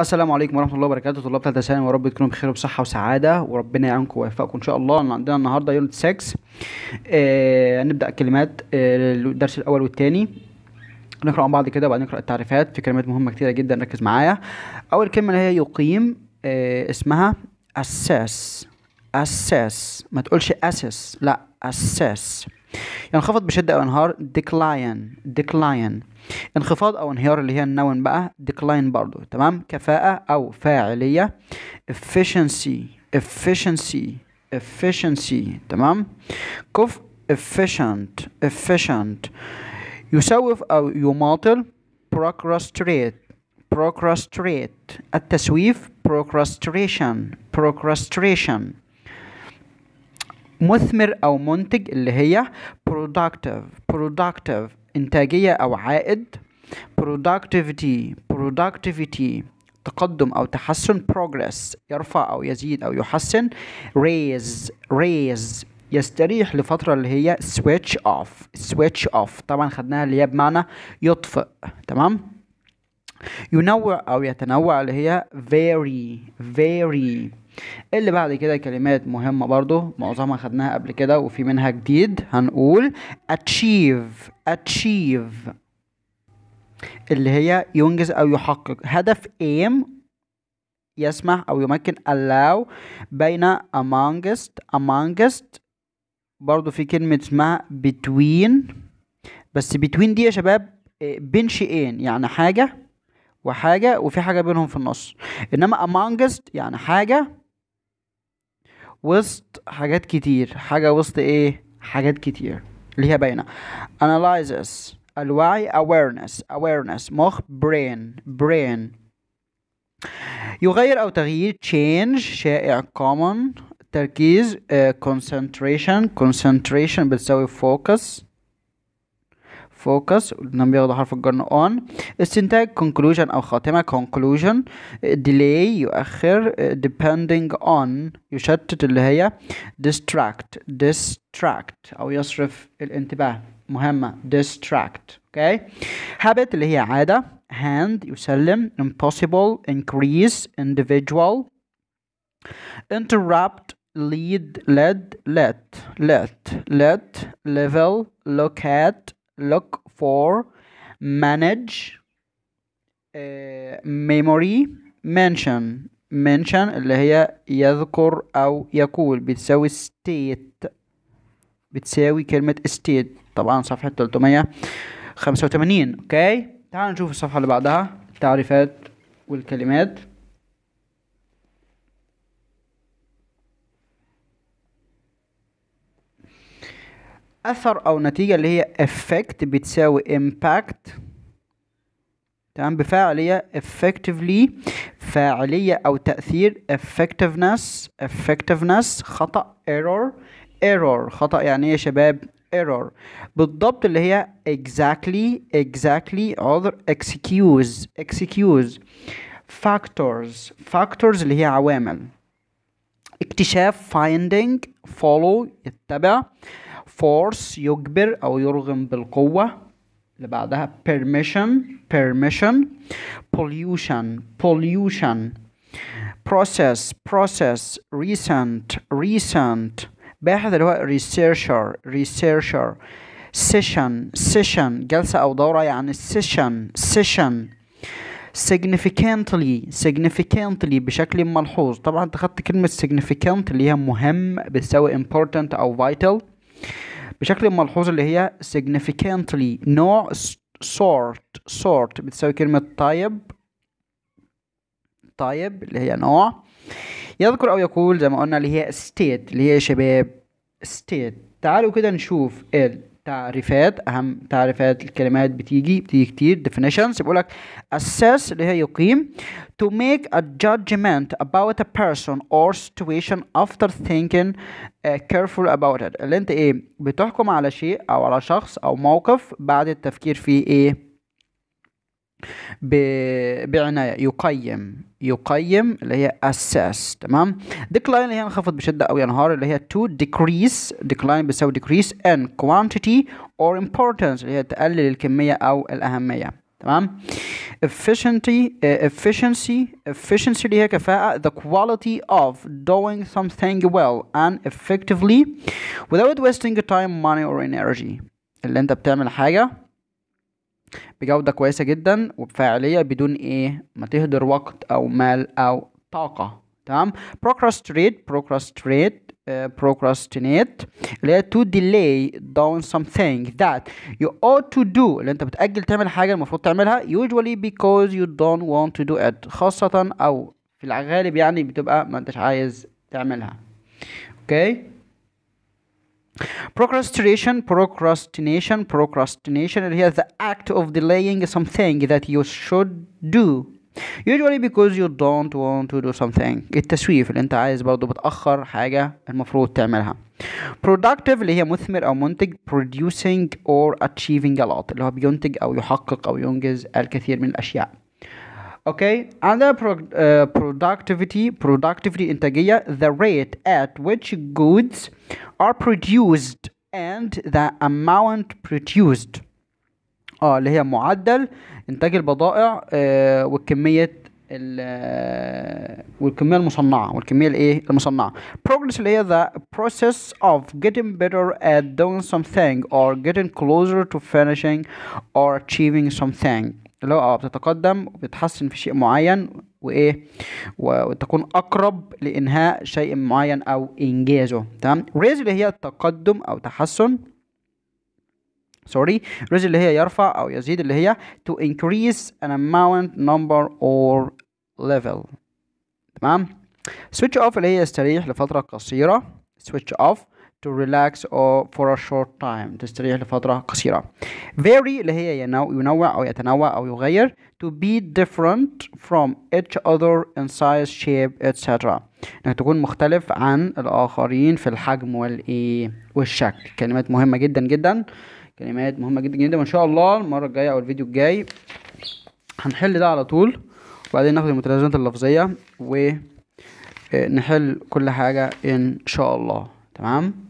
السلام عليكم ورحمه الله وبركاته طلاب ثالثه ثانوي ورب تكونوا بخير وبصحه وسعاده وربنا يعينكم ويوفقكم ان شاء الله ان عندنا النهارده يونت 6 آه هنبدا كلمات آه الدرس الاول والثاني نقرا عن بعض كده وبعدين نقرا التعريفات في كلمات مهمه كتيره جدا ركز معايا اول كلمه اللي هي يقيم آه اسمها اساس اساس ما تقولش اسس لا اساس ينخفض بشدة أو ينهار decline decline انخفاض أو انهيار اللي هي النون بقى decline برضو تمام كفاءة أو فاعلية efficiency efficiency efficiency تمام كفء efficient efficient يسوف أو يماطل procrastinate procrastinate التسويف procrastination procrastination مثمر أو منتج اللي هي productive productive إنتاجية أو عائد productivity productivity تقدم أو تحسن progress يرفع أو يزيد أو يحسن raise raise يستريح لفترة اللي هي switch off switch off طبعا خدناها اللي هي بمعنى يطفئ تمام ينوع أو يتنوع اللي هي vary vary اللي بعد كده كلمات مهمة برضو معظمها خدناها قبل كده وفي منها جديد هنقول achieve achieve اللي هي ينجز أو يحقق هدف aim يسمح أو يمكن allow بين amongst amongst برضو في كلمة اسمها between بس between دي يا شباب آه، بين شيئين يعني حاجة وحاجة وفي حاجة بينهم في النص إنما amongst يعني حاجة وسط حاجات كتير حاجة وسط ايه حاجات كتير اللي هي باينة analysis الوعي awareness awareness مخ brain brain يغير او تغيير change شائع common تركيز uh, concentration concentration بتساوي focus فوكس قلنا بياخدوا حرف الجر اون استنتاج conclusion او خاتمه conclusion delay يؤخر depending on يشتت اللي هي distract distract او يصرف الانتباه مهمه distract اوكي okay. habit اللي هي عاده hand يسلم impossible increase individual interrupt lead led let let let level look at look for manage uh, memory mention mention اللي هي يذكر او يقول بتساوي state بتساوي كلمة state طبعا صفحة 385 اوكي تعال نشوف الصفحة اللي بعدها التعريفات والكلمات اثر او نتيجه اللي هي effect بتساوي impact تمام بفاعليه effectively فاعليه او تاثير effectiveness effectiveness خطا error error خطا يعني ايه يا شباب error بالضبط اللي هي exactly exactly other excuse excuse factors factors اللي هي عوامل اكتشاف finding follow يتبع force يجبر أو يرغم بالقوة اللي بعدها permission permission pollution pollution process process recent recent باحث اللي هو researcher researcher session session جلسة أو دورة يعني session session significantly significantly بشكل ملحوظ طبعا انت خدت كلمة significant اللي هي مهم بتساوي important أو vital بشكل ملحوظ اللي هي significantly نوع sort sort بتساوي كلمة طيب طيب اللي هي نوع يذكر أو يقول زي ما قلنا اللي هي state اللي هي شباب state تعالوا كده نشوف ال تعريفات اهم تعريفات الكلمات بتيجي بتيجي كتير definitions بيقول لك assess اللي هي يقيم to make a judgment about a person or situation after thinking uh, careful about it اللي انت ايه بتحكم على شيء او على شخص او موقف بعد التفكير فيه ايه بعنايه يقيم يقيم اللي هي assess تمام decline اللي هي انخفض بشده او ينهار اللي هي to decrease decline بيساوي decrease in quantity or importance اللي هي تقلل الكميه او الاهميه تمام efficiency efficiency efficiency اللي هي كفاءة the quality of doing something well and effectively without wasting time money or energy اللي انت بتعمل حاجة بجودة كويسة جدا وبفاعلية بدون ايه ما تهدر وقت او مال او طاقة تمام procrastinate procrastinate آه، procrastinate اللي هي to delay down something that you ought to do اللي انت بتأجل تعمل حاجة المفروض تعملها usually because you don't want to do it خاصة او في الغالب يعني بتبقى ما انتش عايز تعملها اوكي okay. procrastination procrastination procrastination it is the act of delaying something that you should do usually because you don't want to do something التسويف اللي انت عايز برضه بتأخر حاجة المفروض تعملها productive اللي هي مثمر او منتج producing or achieving a lot اللي هو بينتج او يحقق او ينجز الكثير من الاشياء okay under pro uh, productivity productivity integria the rate at which goods are produced and the amount produced اه اللي هي معدل انتاج البضائع آه ال والكميه المصنعة والكميه الايه المصنعة. progress اللي هي the process of getting better at doing something or getting closer to finishing or achieving something اللي هو اه بتتقدم وبتحسن في شيء معين وايه وتكون اقرب لانهاء شيء معين او انجازه تمام ريز اللي هي التقدم او تحسن سوري ريز اللي هي يرفع او يزيد اللي هي to increase an amount number or level تمام switch off اللي هي استريح لفترة قصيرة switch off to relax or for a short time تستريح لفترة قصيرة vary اللي هي ينوع أو يتنوع أو يغير to be different from each other in size shape etc انك تكون مختلف عن الآخرين في الحجم والشكل كلمات مهمة جدا جدا كلمات مهمة جدا جدا وإن شاء الله المرة الجاية أو الفيديو الجاي هنحل ده على طول وبعدين ناخد المتلازمات اللفظية ونحل آه، كل حاجة إن شاء الله تمام